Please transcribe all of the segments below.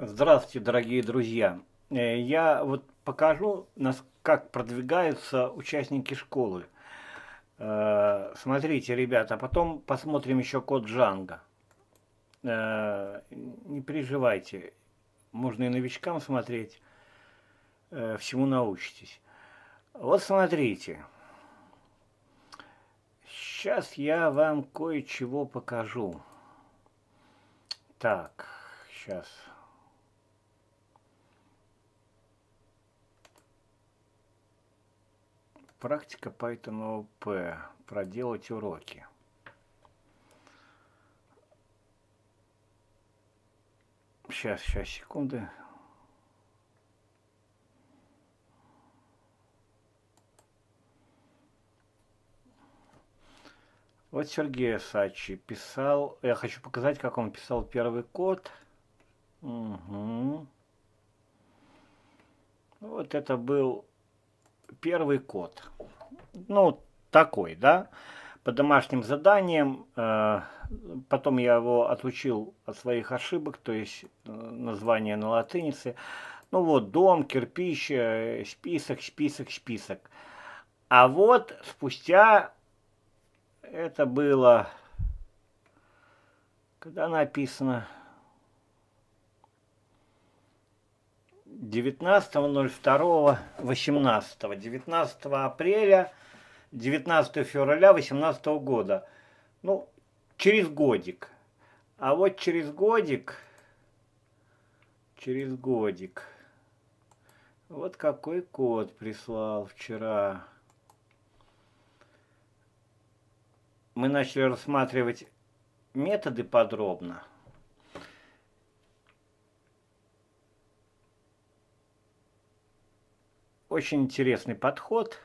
Здравствуйте, дорогие друзья. Э, я вот покажу, нас, как продвигаются участники школы. Э, смотрите, ребята, потом посмотрим еще код Джанга. Э, не переживайте, можно и новичкам смотреть, всему научитесь. Вот смотрите. Сейчас я вам кое-чего покажу. Так, сейчас... Практика Python OP. Проделать уроки. Сейчас, сейчас, секунды. Вот Сергей Сачи писал... Я хочу показать, как он писал первый код. Угу. Вот это был первый код. Ну, такой, да, по домашним заданиям. Э, потом я его отучил от своих ошибок, то есть э, название на латынице. Ну вот, дом, кирпич, э, список, список, список. А вот спустя это было, когда написано, 19.02.18. 19 апреля, 19 февраля 18 года. Ну, через годик. А вот через годик, через годик, вот какой код прислал вчера. Мы начали рассматривать методы подробно. Очень интересный подход.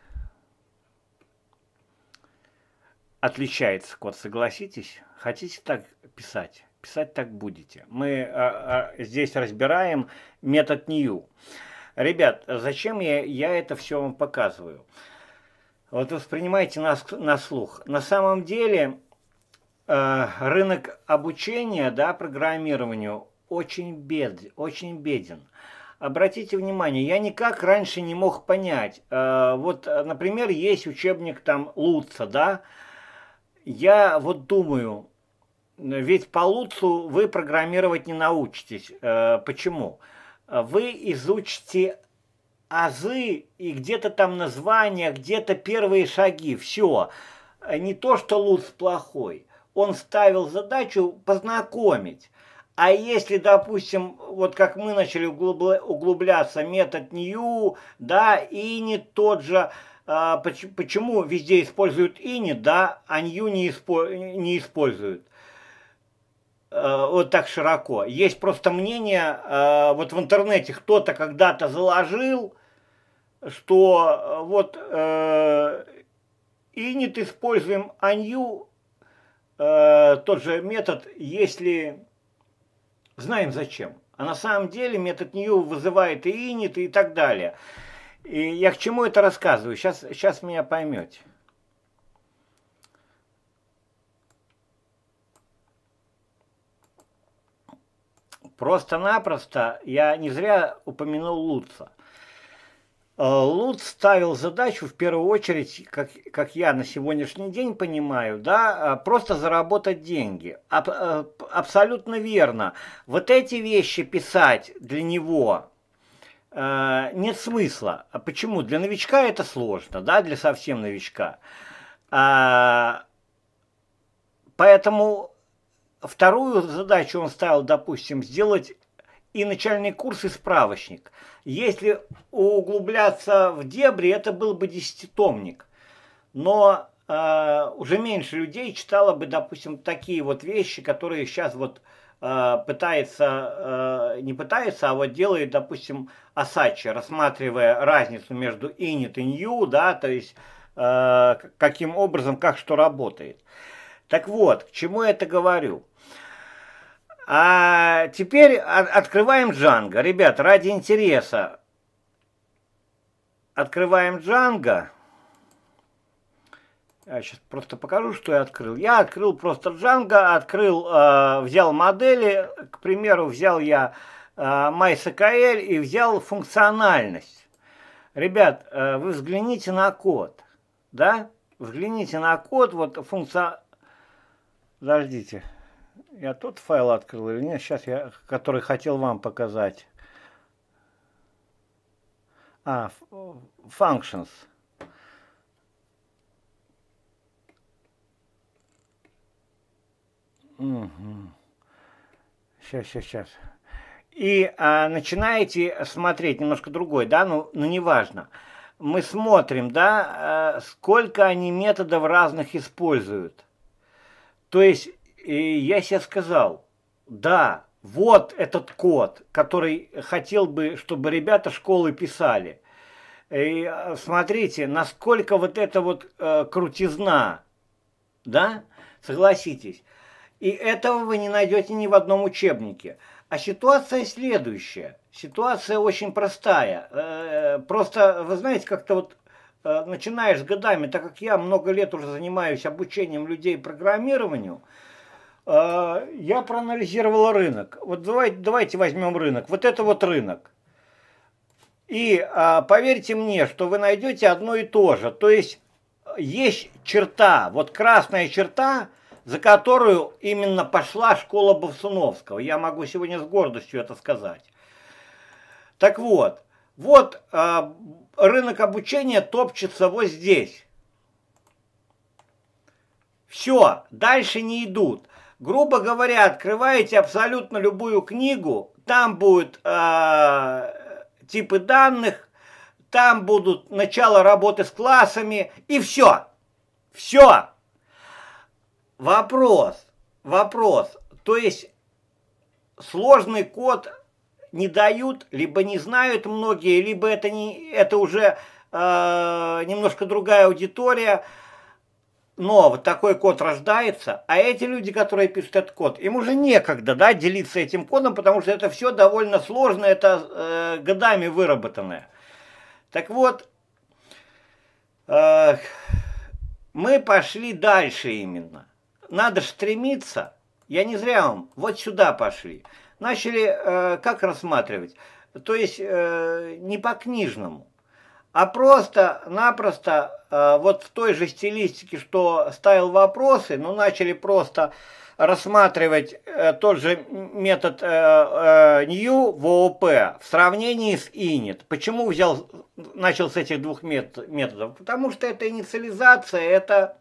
Отличается код, согласитесь. Хотите так писать? Писать так будете. Мы а, а, здесь разбираем метод new. Ребят, зачем я, я это все вам показываю? Вот воспринимайте нас на слух. На самом деле э, рынок обучения да, программированию очень, бед, очень беден. Очень беден обратите внимание, я никак раньше не мог понять. Э, вот, э, например, есть учебник там Луца, да? Я вот думаю, ведь по Луцу вы программировать не научитесь. Э, почему? Вы изучите азы и где-то там названия, где-то первые шаги, все. Не то, что Луц плохой. Он ставил задачу познакомить. А если, допустим, вот как мы начали углубляться, метод New, да, и не тот же, а, почему везде используют init, да, а new не, используют. А, вот так широко. Есть просто мнение, а, вот в интернете кто-то когда-то заложил, что вот э, init используем, а new, э, тот же метод, если знаем зачем. А на самом деле метод Ньюэлла вызывает и инит, и так далее. И я к чему это рассказываю? Сейчас, сейчас меня поймете. Просто-напросто я не зря упомянул Луца. Э, Луд ставил задачу, в первую очередь, как, как я на сегодняшний день понимаю, да, э, просто заработать деньги. Аб, э, абсолютно верно. Вот эти вещи писать для него э, нет смысла. А почему? Для новичка это сложно, да, для совсем новичка. А, поэтому вторую задачу он ставил, допустим, сделать и начальный курс, и справочник. Если углубляться в дебри, это был бы десятитомник. Но э, уже меньше людей читало бы, допустим, такие вот вещи, которые сейчас вот э, пытается, э, не пытается, а вот делает, допустим, Асачи, рассматривая разницу между init и new, да, то есть э, каким образом, как что работает. Так вот, к чему я это говорю? А теперь открываем Джанго. Ребят, ради интереса. Открываем Джанго. Я сейчас просто покажу, что я открыл. Я открыл просто Джанго, открыл, э, взял модели. К примеру, взял я э, MySQL и взял функциональность. Ребят, э, вы взгляните на код. Да? Взгляните на код, вот функция... Подождите. Я тот файл открыл или нет? Сейчас я, который хотел вам показать. А, functions. Угу. Сейчас, сейчас, сейчас. И а, начинаете смотреть немножко другой, да, ну, ну неважно. Мы смотрим, да, э, сколько они методов разных используют. То есть и я себе сказал, да, вот этот код, который хотел бы, чтобы ребята школы писали. И а, смотрите, насколько вот эта вот э, крутизна, да, согласитесь. И этого вы не найдете ни в одном учебнике. А ситуация следующая. Ситуация очень простая. Э, просто, вы знаете, как-то вот э, начинаешь с годами, так как я много лет уже занимаюсь обучением людей программированию, а, я проанализировал рынок. Вот давайте, давайте возьмем рынок. Вот это вот рынок. И а, поверьте мне, что вы найдете одно и то же. То есть есть черта, вот красная черта, за которую именно пошла школа Бовсуновского. Я могу сегодня с гордостью это сказать. Так вот, вот а, рынок обучения топчется вот здесь. Все, дальше не идут. Грубо говоря, открываете абсолютно любую книгу, там будут э, а, типы данных, там будут начало работы с классами и все. Все. Вопрос, вопрос. То есть сложный код не дают, либо не знают многие, либо это, не, это уже э, немножко другая аудитория но вот такой код рождается, а эти люди, которые пишут этот код, им уже некогда да, делиться этим кодом, потому что это все довольно сложно, это э, годами выработанное. Так вот, э, мы пошли дальше именно. Надо стремиться, я не зря вам, вот сюда пошли. Начали э, как рассматривать? То есть э, не по книжному а просто-напросто э, вот в той же стилистике, что ставил вопросы, ну, начали просто рассматривать э, тот же метод э, э, New в ООП в сравнении с Init. Почему взял, начал с этих двух мет, методов? Потому что это инициализация, это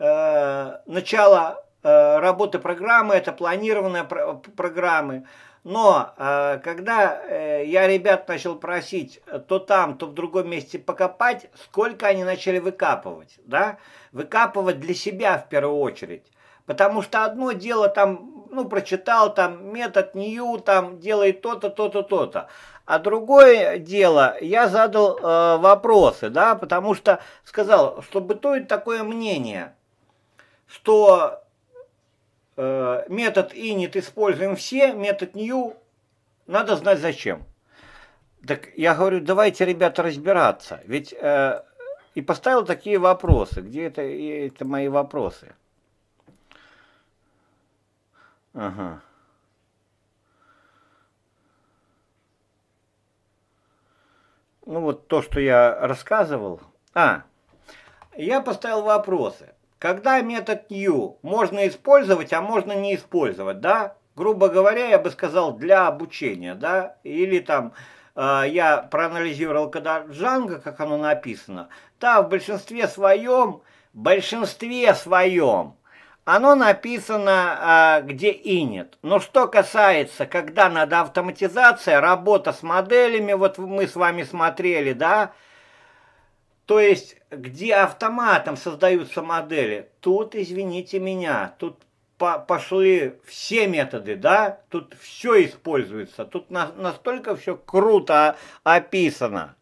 э, начало э, работы программы, это планированная пр программы. программы но э, когда э, я ребят начал просить то там, то в другом месте покопать, сколько они начали выкапывать, да? Выкапывать для себя в первую очередь. Потому что одно дело там, ну, прочитал там метод Нью, там делает то-то, то-то, то-то. А другое дело, я задал э, вопросы, да, потому что сказал, что бытует такое мнение, что Э, метод init используем все, метод new надо знать зачем. Так я говорю, давайте, ребята, разбираться. Ведь э, и поставил такие вопросы. Где это, это мои вопросы? Ага. Ну вот то, что я рассказывал. А, я поставил вопросы когда метод new можно использовать, а можно не использовать, да? Грубо говоря, я бы сказал, для обучения, да? Или там э, я проанализировал, когда Django, как оно написано, да, в большинстве своем, большинстве своем, оно написано, э, где нет. Но что касается, когда надо автоматизация, работа с моделями, вот мы с вами смотрели, да, то есть, где автоматом создаются модели, тут, извините меня, тут по пошли все методы, да, тут все используется, тут на настолько все круто описано,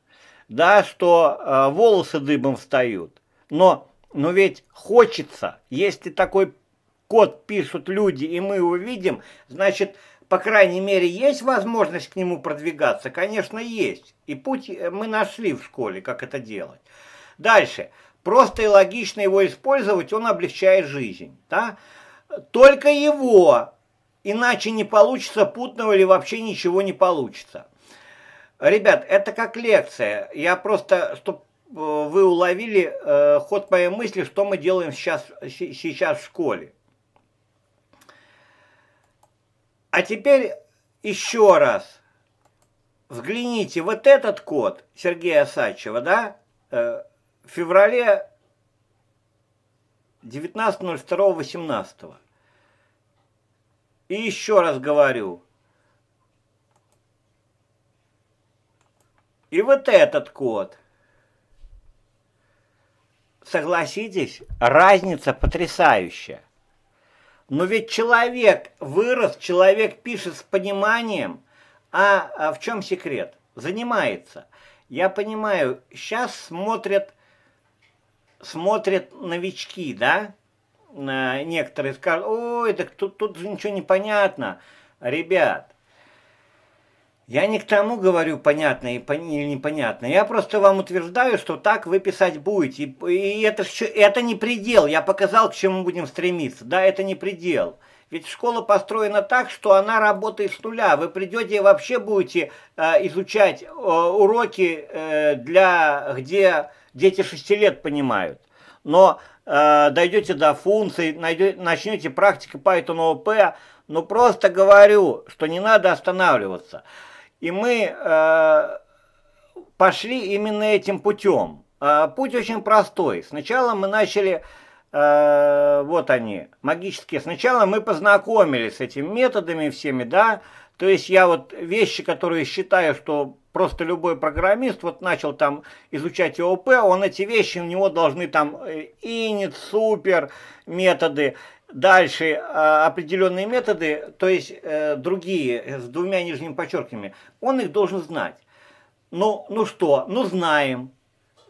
да, что э, волосы дыбом встают. Но, но ведь хочется, если такой код пишут люди, и мы его видим, значит, по крайней мере, есть возможность к нему продвигаться? Конечно, есть. И путь э, мы нашли в школе, как это делать. Дальше. Просто и логично его использовать, он облегчает жизнь. Да? Только его, иначе не получится путного или вообще ничего не получится. Ребят, это как лекция. Я просто, чтобы э, вы уловили э, ход моей мысли, что мы делаем сейчас, сейчас в школе. А теперь еще раз. Взгляните, вот этот код Сергея Осадчева, да, э, в феврале 19.02.18. И еще раз говорю. И вот этот код. Согласитесь, разница потрясающая. Но ведь человек вырос, человек пишет с пониманием, а, а в чем секрет? Занимается. Я понимаю, сейчас смотрят, смотрят новички, да? Э, некоторые скажут, ой, так тут, тут ничего не понятно. Ребят, я не к тому говорю понятно или непонятно. Я просто вам утверждаю, что так вы писать будете. И, это, это не предел. Я показал, к чему будем стремиться. Да, это не предел. Ведь школа построена так, что она работает с нуля. Вы придете и вообще будете э, изучать э, уроки, э, для, где дети 6 лет понимают. Но э, дойдете до функций, найдете, начнете практику Python OP. Но просто говорю, что не надо останавливаться. И мы э, пошли именно этим путем. Э, путь очень простой. Сначала мы начали, э, вот они, магические. Сначала мы познакомились с этими методами всеми, да. То есть я вот вещи, которые считаю, что просто любой программист вот начал там изучать ООП, он эти вещи, у него должны там инит, э, супер методы. Дальше а, определенные методы, то есть э, другие, э, с двумя нижними подчеркиваниями, он их должен знать. Ну, ну что, ну знаем,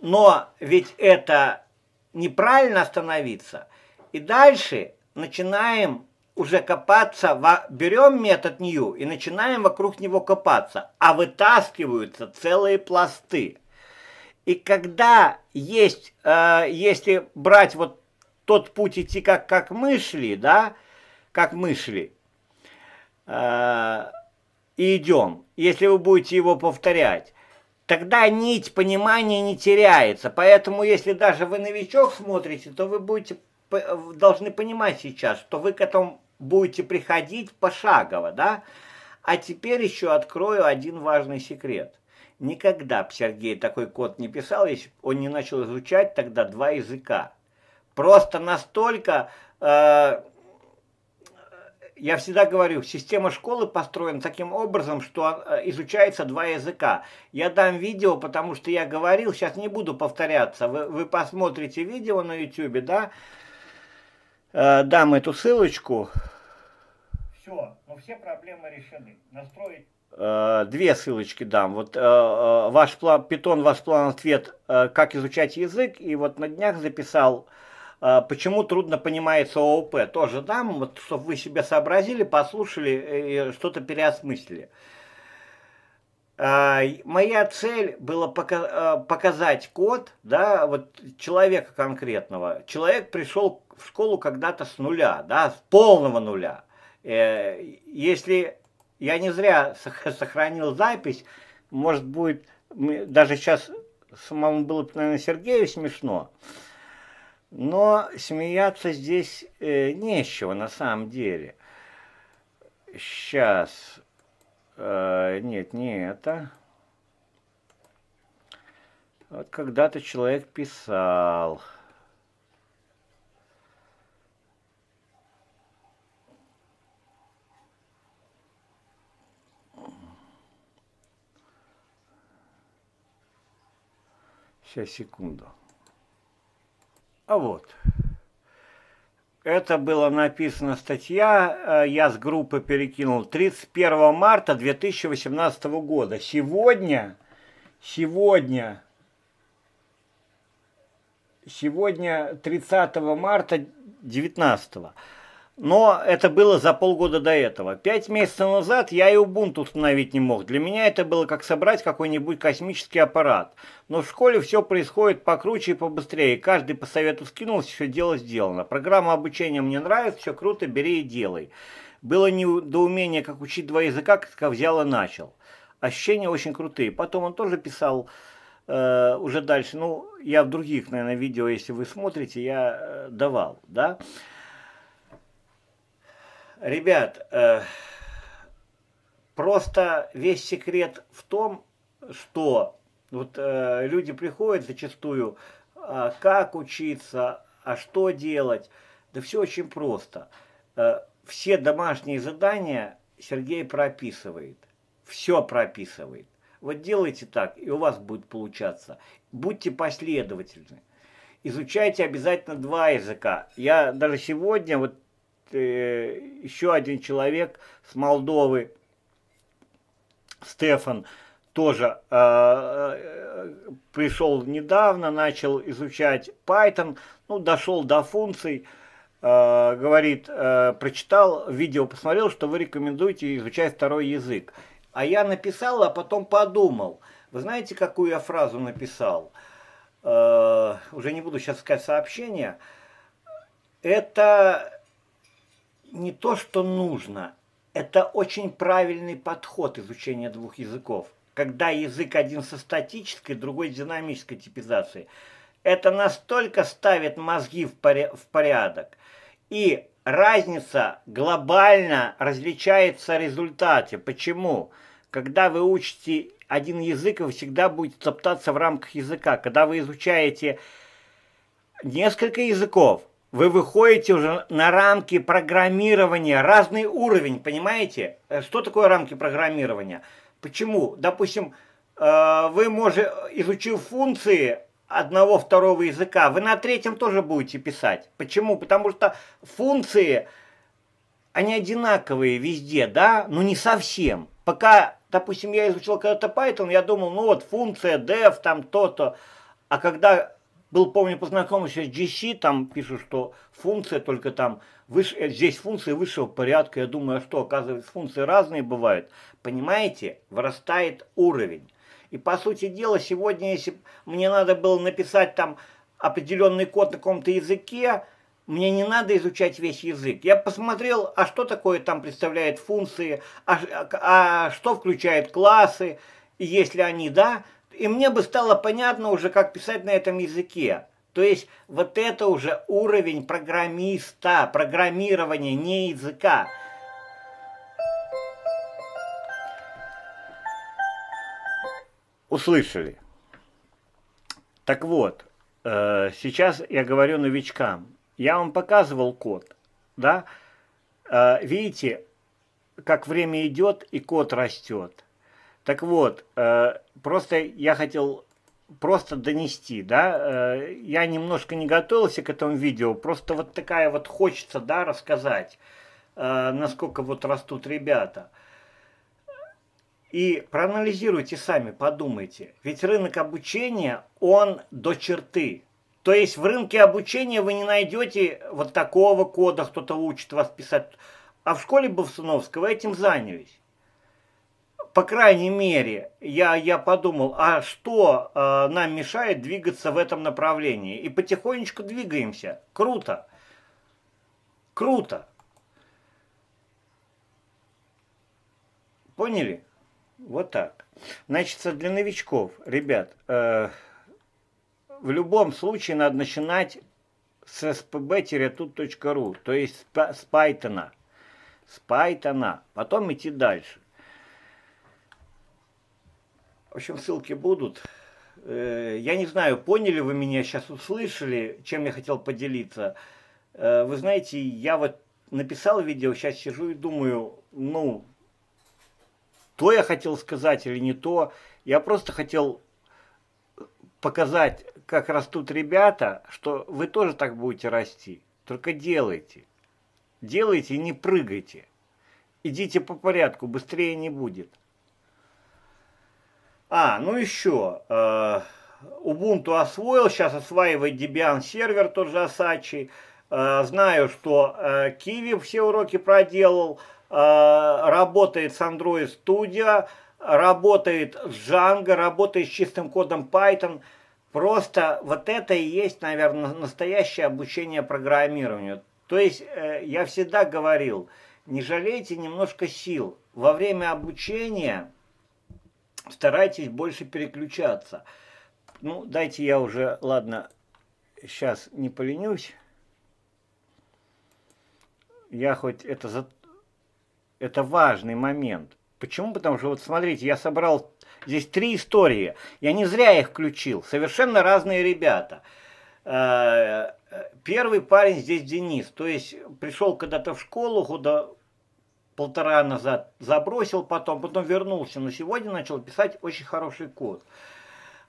но ведь это неправильно остановиться. И дальше начинаем уже копаться, берем метод Нью и начинаем вокруг него копаться, а вытаскиваются целые пласты. И когда есть, э, если брать вот тот путь идти, как, как мы шли, да, как мы шли, э, и идем, если вы будете его повторять, тогда нить понимания не теряется. Поэтому, если даже вы новичок смотрите, то вы будете должны понимать сейчас, что вы к этому будете приходить пошагово, да? А теперь еще открою один важный секрет. Никогда б Сергей такой код не писал, если он не начал изучать тогда два языка. Просто настолько, э, я всегда говорю, система школы построена таким образом, что э, изучается два языка. Я дам видео, потому что я говорил, сейчас не буду повторяться. Вы, вы посмотрите видео на YouTube, да? Э, дам эту ссылочку. Все, но ну все проблемы решены. Настроить э, две ссылочки дам. Вот э, э, ваш план, питон, ваш план ответ, э, как изучать язык. И вот на днях записал а, почему трудно понимается ООП? Тоже там, вот, чтобы вы себе сообразили, послушали э, и что-то переосмыслили. А, моя цель была а, показать код, да, вот человека конкретного. Человек пришел в школу когда-то с нуля, да, с полного нуля. Э, если я не зря сохранил запись, может будет, даже сейчас самому было, наверное, Сергею смешно, но смеяться здесь э, нечего на самом деле. Сейчас. Э, нет, не это. Вот когда-то человек писал. Сейчас, секунду. А вот. Это была написана статья, э, я с группы перекинул, 31 марта 2018 года. Сегодня, сегодня, сегодня 30 марта 2019 но это было за полгода до этого. Пять месяцев назад я и Ubuntu установить не мог. Для меня это было как собрать какой-нибудь космический аппарат. Но в школе все происходит покруче и побыстрее. Каждый по совету скинулся, все дело сделано. Программа обучения мне нравится, все круто, бери и делай. Было недоумение, как учить два языка, как взял и начал. Ощущения очень крутые. Потом он тоже писал э, уже дальше. Ну, я в других, наверное, видео, если вы смотрите, я э, давал, да. Ребят, э, просто весь секрет в том, что вот э, люди приходят зачастую, э, как учиться, а что делать. Да все очень просто. Э, все домашние задания Сергей прописывает. Все прописывает. Вот делайте так, и у вас будет получаться. Будьте последовательны. Изучайте обязательно два языка. Я даже сегодня, вот Э, еще один человек с Молдовы, Стефан, тоже э, э, пришел недавно, начал изучать Python, ну, дошел до функций, говорит, прочитал видео, посмотрел, что вы рекомендуете изучать второй язык. А я написал, а потом подумал. Вы знаете, какую я фразу написал? уже не буду сейчас искать сообщение. Это не то, что нужно, это очень правильный подход изучения двух языков. Когда язык один со статической, другой с динамической типизацией. Это настолько ставит мозги в, поря в порядок. И разница глобально различается в результате. Почему? Когда вы учите один язык, вы всегда будете топтаться в рамках языка. Когда вы изучаете несколько языков, вы выходите уже на рамки программирования, разный уровень, понимаете? Э, что такое рамки программирования? Почему? Допустим, э, вы можете, изучив функции одного, второго языка, вы на третьем тоже будете писать. Почему? Потому что функции, они одинаковые везде, да? Но не совсем. Пока, допустим, я изучил когда-то Python, я думал, ну вот функция def, там то-то. А когда был, помню, познакомился с GC, там пишут, что функция только там, выше, э, здесь функции высшего порядка. Я думаю, а что, оказывается, функции разные бывают. Понимаете, вырастает уровень. И, по сути дела, сегодня, если мне надо было написать там определенный код на каком-то языке, мне не надо изучать весь язык. Я посмотрел, а что такое там представляет функции, а, а, а что включает классы, и если они, да, и мне бы стало понятно уже, как писать на этом языке. То есть вот это уже уровень программиста, программирования, не языка. Услышали. Так вот, э, сейчас я говорю новичкам. Я вам показывал код, да? Э, видите, как время идет и код растет. Так вот, э, просто я хотел просто донести, да, э, я немножко не готовился к этому видео, просто вот такая вот хочется, да, рассказать, э, насколько вот растут ребята. И проанализируйте сами, подумайте. Ведь рынок обучения, он до черты. То есть в рынке обучения вы не найдете вот такого кода, кто-то учит вас писать. А в школе Бовсуновского этим занялись по крайней мере, я, я подумал, а что э, нам мешает двигаться в этом направлении? И потихонечку двигаемся. Круто. Круто. Поняли? Вот так. Значит, для новичков, ребят, э, в любом случае надо начинать с spb-tut.ru, то есть с, с Python. С Python. Потом идти дальше. В общем, ссылки будут. Э, я не знаю, поняли вы меня, сейчас услышали, чем я хотел поделиться. Э, вы знаете, я вот написал видео, сейчас сижу и думаю, ну, то я хотел сказать или не то. Я просто хотел показать, как растут ребята, что вы тоже так будете расти. Только делайте. Делайте и не прыгайте. Идите по порядку, быстрее не будет. А, ну еще, э, Ubuntu освоил, сейчас осваивает Debian сервер, тот же Asachi. Э, знаю, что э, Kiwi все уроки проделал, э, работает с Android Studio, работает с Django, работает с чистым кодом Python. Просто вот это и есть, наверное, настоящее обучение программированию. То есть э, я всегда говорил, не жалейте немножко сил. Во время обучения старайтесь больше переключаться. Ну, дайте я уже, ладно, сейчас не поленюсь. Я хоть это за... Это важный момент. Почему? Потому что, вот смотрите, я собрал здесь три истории. Я не зря их включил. Совершенно разные ребята. Э, э, первый парень здесь Денис. То есть пришел когда-то в школу, худо полтора назад забросил потом, потом вернулся, но сегодня начал писать очень хороший код.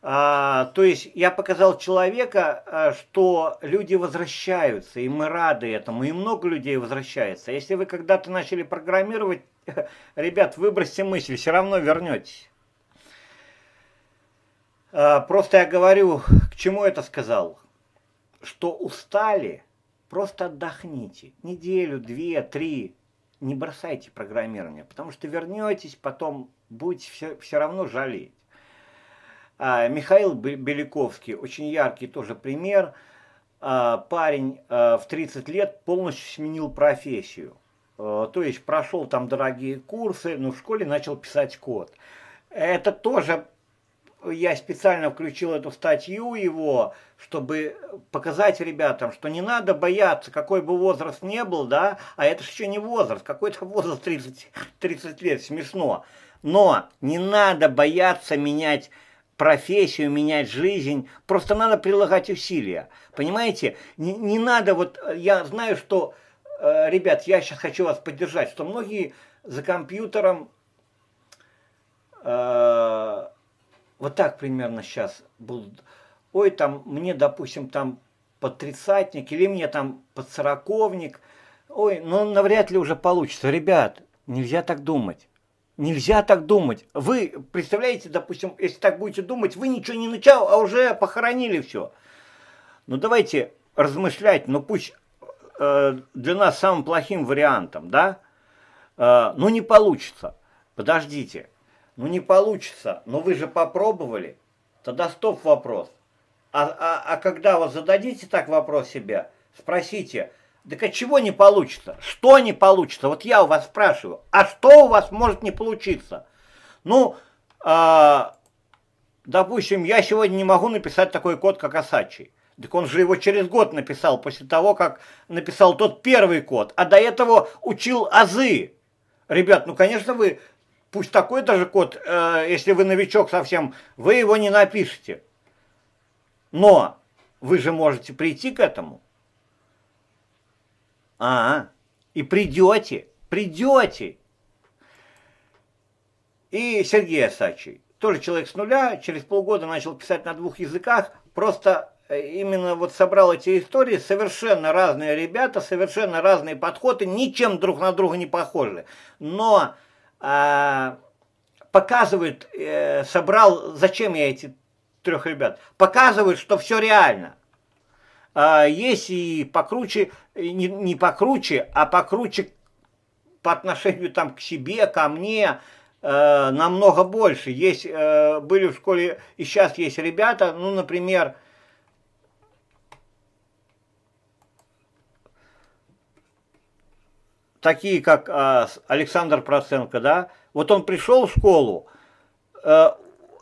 А, то есть я показал человека, а, что люди возвращаются, и мы рады этому, и много людей возвращается. Если вы когда-то начали программировать, ребят, выбросьте мысли, все равно вернетесь. А, просто я говорю, к чему это сказал? Что устали, просто отдохните. Неделю, две, три, не бросайте программирование, потому что вернетесь, потом будете все, все равно жалеть. А, Михаил Беляковский, очень яркий тоже пример. А, парень а, в 30 лет полностью сменил профессию. А, то есть прошел там дорогие курсы, но в школе начал писать код. Это тоже я специально включил эту статью его, чтобы показать ребятам, что не надо бояться, какой бы возраст не был, да, а это же еще не возраст, какой-то возраст 30, 30 лет, смешно. Но не надо бояться менять профессию, менять жизнь, просто надо прилагать усилия, понимаете? Не, не надо вот, я знаю, что, э, ребят, я сейчас хочу вас поддержать, что многие за компьютером... Э, вот так примерно сейчас будут. Ой, там мне, допустим, там под тридцатник, или мне там под сороковник. Ой, ну навряд ли уже получится. Ребят, нельзя так думать. Нельзя так думать. Вы представляете, допустим, если так будете думать, вы ничего не начал, а уже похоронили все. Ну давайте размышлять, ну пусть э, для нас самым плохим вариантом, да? Э, ну не получится. Подождите. Ну не получится, но вы же попробовали. Тогда стоп вопрос. А, а, а когда вы зададите так вопрос себя, спросите, так а чего не получится? Что не получится? Вот я у вас спрашиваю, а что у вас может не получиться? Ну, а, допустим, я сегодня не могу написать такой код, как Асачи. Так он же его через год написал, после того, как написал тот первый код, а до этого учил азы. Ребят, ну, конечно, вы Пусть такой даже код, э, если вы новичок совсем, вы его не напишете. Но вы же можете прийти к этому. А, -а и придете, придете. И Сергей Асачий, тоже человек с нуля, через полгода начал писать на двух языках, просто э, именно вот собрал эти истории, совершенно разные ребята, совершенно разные подходы, ничем друг на друга не похожи. Но а, показывает, э, собрал, зачем я эти трех ребят, показывает, что все реально. А, есть и покруче, не, не покруче, а покруче по отношению там к себе, ко мне, э, намного больше. Есть, э, были в школе, и сейчас есть ребята, ну, например, такие как э, Александр Проценко, да, вот он пришел в школу, э,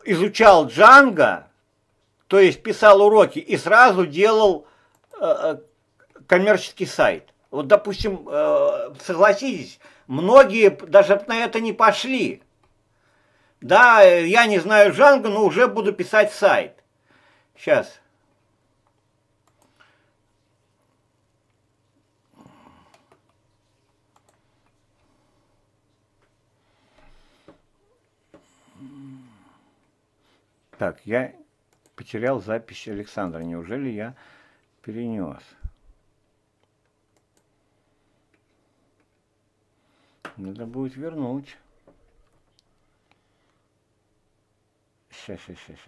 изучал Джанго, то есть писал уроки и сразу делал э, э коммерческий сайт. Вот, допустим, э, согласитесь, многие даже на это не пошли. Да, э, я не знаю Джанго, но уже буду писать сайт. Сейчас. Так, я потерял запись Александра. Неужели я перенес? Надо будет вернуть. Сейчас, сейчас, сейчас,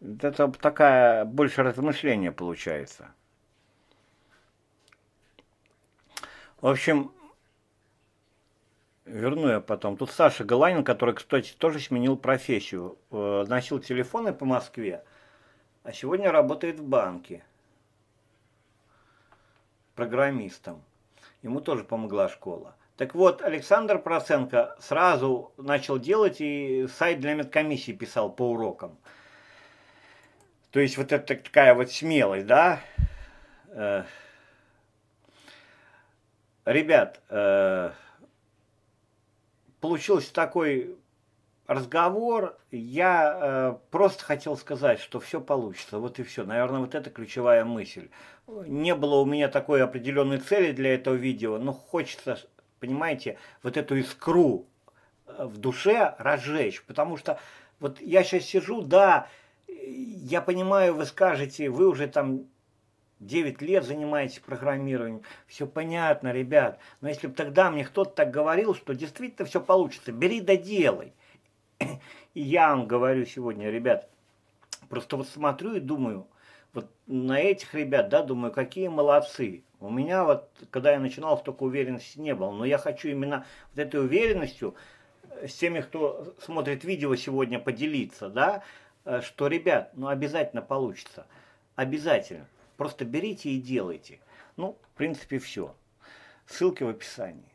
сейчас. Это такая больше размышление получается. В общем, Верну я потом. Тут Саша Галанин, который, кстати, тоже сменил профессию. Э, носил телефоны по Москве, а сегодня работает в банке программистом. Ему тоже помогла школа. Так вот, Александр Проценко сразу начал делать и сайт для медкомиссии писал по урокам. То есть вот это такая вот смелость, да? Э, ребят, э, получился такой разговор. Я э, просто хотел сказать, что все получится. Вот и все. Наверное, вот это ключевая мысль. Не было у меня такой определенной цели для этого видео, но хочется, понимаете, вот эту искру э, в душе разжечь. Потому что вот я сейчас сижу, да, я понимаю, вы скажете, вы уже там 9 лет занимаетесь программированием, все понятно, ребят. Но если бы тогда мне кто-то так говорил, что действительно все получится, бери доделай. И я вам говорю сегодня, ребят, просто вот смотрю и думаю, вот на этих ребят, да, думаю, какие молодцы. У меня вот, когда я начинал, столько уверенности не было. Но я хочу именно вот этой уверенностью э, с теми, кто смотрит видео сегодня, поделиться, да, э, что, ребят, ну обязательно получится. Обязательно. Просто берите и делайте. Ну, в принципе, все. Ссылки в описании.